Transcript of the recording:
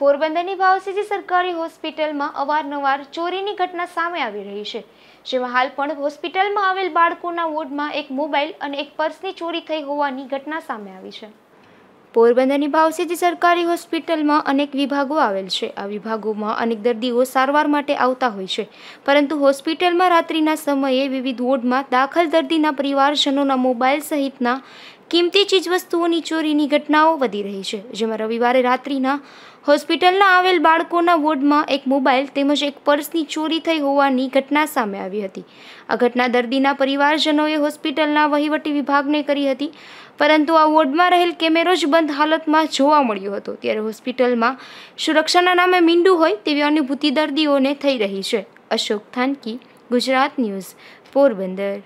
પોરબંદરની ભાવસીજી સરકારી હોસ્પિટલમાં અવારનવાર ચોરીની ઘટના સામે આવી રહી છે જેમાં હાલ પણ હોસ્પિટલમાં આવેલ બાળકોના વોર્ડમાં એક મોબાઈલ અને એક પર્સની ચોરી થઈ હોવાની ઘટના સામે આવી છે પોરબંદરની ભાવસીજી સરકારી હોસ્પિટલમાં અનેક વિભાગો આવેલ છે આ વિભાગોમાં અનેક દર્દીઓ સારવાર માટે આવતા હોય છે પરંતુ હોસ્પિટલમાં રાત્રિના સમયે વિવિધ વોર્ડમાં દાખલ દર્દીના પરિવારજનોના મોબાઈલ સહિતના કિંમતી ચીજવસ્તુઓની ચોરીની ઘટનાઓ વધી રહી છે જેમાં રવિવારે રાત્રિના હોસ્પિટલના આવેલ બાળકોના વોર્ડમાં એક મોબાઈલ તેમજ એક પર્સની ચોરી થઈ હોવાની ઘટના સામે આવી હતી આ ઘટના દર્દીના પરિવારજનોએ હોસ્પિટલના વહીવટી વિભાગને કરી હતી પરંતુ આ વોર્ડમાં રહેલ કેમેરો જ બંધ હાલતમાં જોવા મળ્યો હતો ત્યારે હોસ્પિટલમાં સુરક્ષાના નામે મીંડું હોય તેવી અનુભૂતિ દર્દીઓને થઈ રહી છે અશોક થાનકી ગુજરાત ન્યૂઝ પોરબંદર